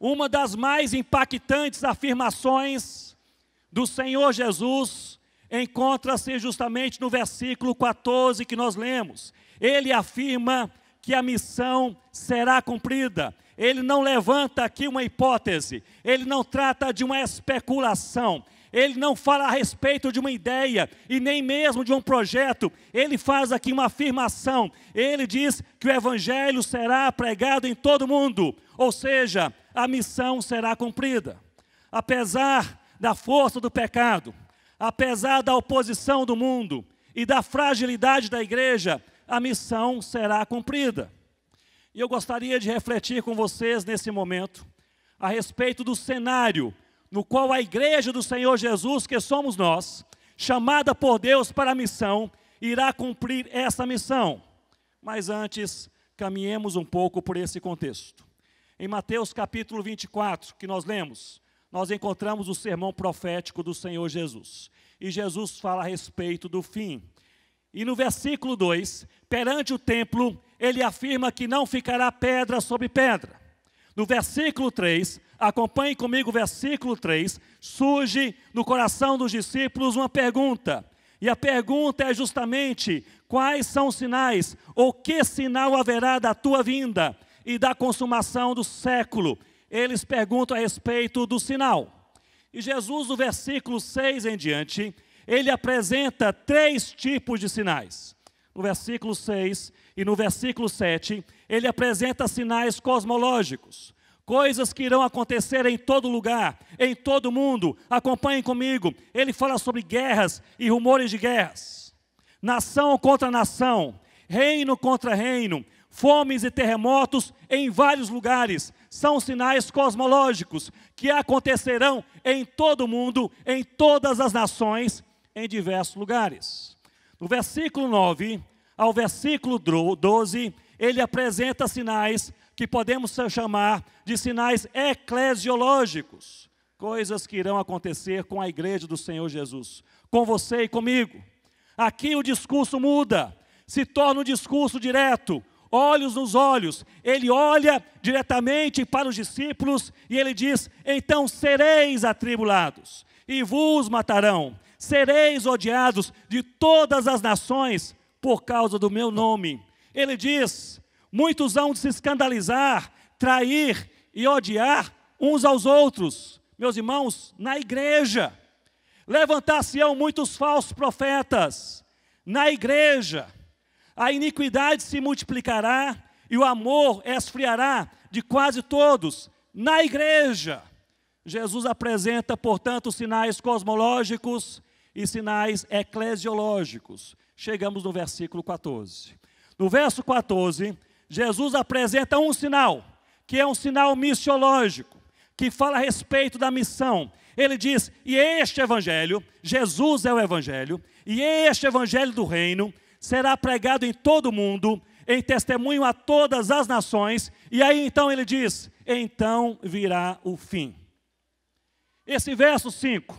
uma das mais impactantes afirmações do Senhor Jesus encontra-se justamente no versículo 14 que nós lemos. Ele afirma que a missão será cumprida. Ele não levanta aqui uma hipótese, ele não trata de uma especulação, ele não fala a respeito de uma ideia e nem mesmo de um projeto. Ele faz aqui uma afirmação. Ele diz que o evangelho será pregado em todo mundo, ou seja, a missão será cumprida. Apesar da força do pecado, apesar da oposição do mundo e da fragilidade da igreja, a missão será cumprida. E eu gostaria de refletir com vocês nesse momento a respeito do cenário no qual a igreja do Senhor Jesus, que somos nós, chamada por Deus para a missão, irá cumprir essa missão. Mas antes, caminhemos um pouco por esse contexto. Em Mateus capítulo 24, que nós lemos, nós encontramos o sermão profético do Senhor Jesus. E Jesus fala a respeito do fim. E no versículo 2, perante o templo, ele afirma que não ficará pedra sobre pedra. No versículo 3, acompanhe comigo o versículo 3, surge no coração dos discípulos uma pergunta. E a pergunta é justamente: quais são os sinais, ou que sinal haverá da tua vinda e da consumação do século. Eles perguntam a respeito do sinal. E Jesus, no versículo 6 em diante, ele apresenta três tipos de sinais. No versículo 6 e no versículo 7, ele apresenta sinais cosmológicos coisas que irão acontecer em todo lugar, em todo mundo. Acompanhem comigo. Ele fala sobre guerras e rumores de guerras, nação contra nação, reino contra reino, fomes e terremotos em vários lugares. São sinais cosmológicos que acontecerão em todo o mundo, em todas as nações, em diversos lugares. No versículo 9 ao versículo 12, ele apresenta sinais que podemos chamar de sinais eclesiológicos, coisas que irão acontecer com a igreja do Senhor Jesus, com você e comigo. Aqui o discurso muda, se torna um discurso direto, olhos nos olhos. Ele olha diretamente para os discípulos e ele diz: Então sereis atribulados e vos matarão, sereis odiados de todas as nações por causa do meu nome. Ele diz: Muitos hão de se escandalizar, trair e odiar uns aos outros. Meus irmãos, na igreja levantar-se-ão muitos falsos profetas na igreja, a iniquidade se multiplicará e o amor esfriará de quase todos na igreja. Jesus apresenta, portanto, sinais cosmológicos e sinais eclesiológicos. Chegamos no versículo 14. No verso 14, Jesus apresenta um sinal, que é um sinal missiológico, que fala a respeito da missão. Ele diz: E este evangelho, Jesus é o evangelho, e este evangelho do reino será pregado em todo o mundo, em testemunho a todas as nações, e aí então ele diz: então virá o fim. Esse verso 5,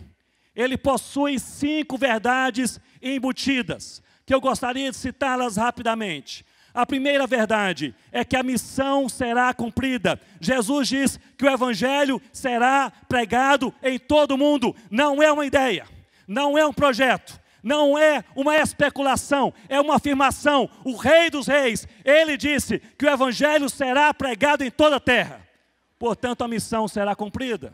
ele possui cinco verdades embutidas, que eu gostaria de citá-las rapidamente. A primeira verdade é que a missão será cumprida. Jesus diz que o Evangelho será pregado em todo o mundo. Não é uma ideia, não é um projeto, não é uma especulação, é uma afirmação. O Rei dos Reis, ele disse que o Evangelho será pregado em toda a terra, portanto, a missão será cumprida.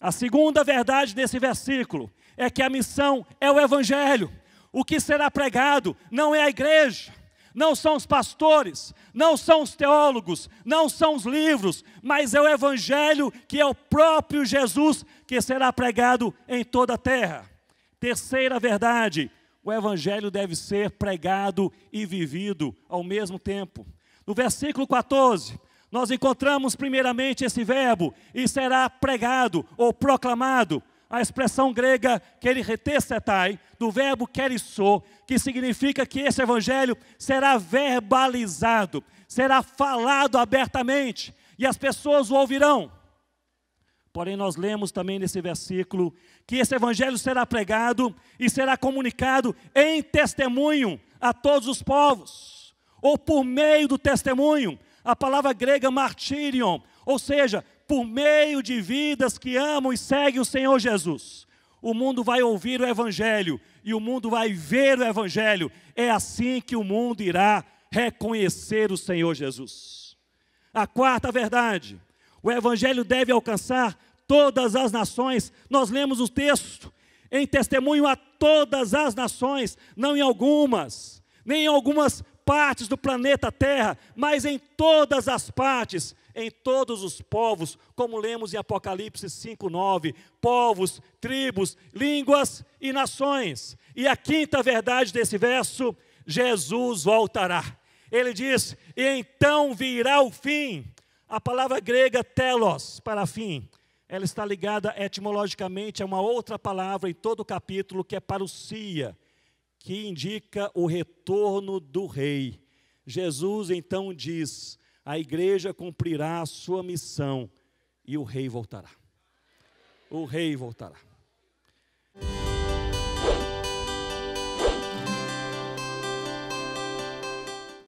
A segunda verdade desse versículo é que a missão é o Evangelho. O que será pregado não é a igreja, não são os pastores, não são os teólogos, não são os livros, mas é o Evangelho que é o próprio Jesus que será pregado em toda a terra. Terceira verdade: o evangelho deve ser pregado e vivido ao mesmo tempo. No versículo 14, nós encontramos primeiramente esse verbo e será pregado ou proclamado. A expressão grega keritestetai, do verbo kerissô, que significa que esse evangelho será verbalizado, será falado abertamente e as pessoas o ouvirão. Porém, nós lemos também nesse versículo que esse evangelho será pregado e será comunicado em testemunho a todos os povos, ou por meio do testemunho, a palavra grega martirion, ou seja, por meio de vidas que amam e seguem o Senhor Jesus. O mundo vai ouvir o evangelho e o mundo vai ver o evangelho. É assim que o mundo irá reconhecer o Senhor Jesus. A quarta verdade, o evangelho deve alcançar todas as nações. Nós lemos o texto em testemunho a todas as nações, não em algumas, nem em algumas partes do planeta Terra, mas em todas as partes, em todos os povos, como lemos em Apocalipse 5:9, povos, tribos, línguas e nações. E a quinta verdade desse verso, Jesus voltará. Ele diz: "E então virá o fim". A palavra grega telos para fim ela está ligada etimologicamente a uma outra palavra em todo o capítulo, que é parousia, que indica o retorno do rei. Jesus então diz: a igreja cumprirá a sua missão e o rei voltará. O rei voltará.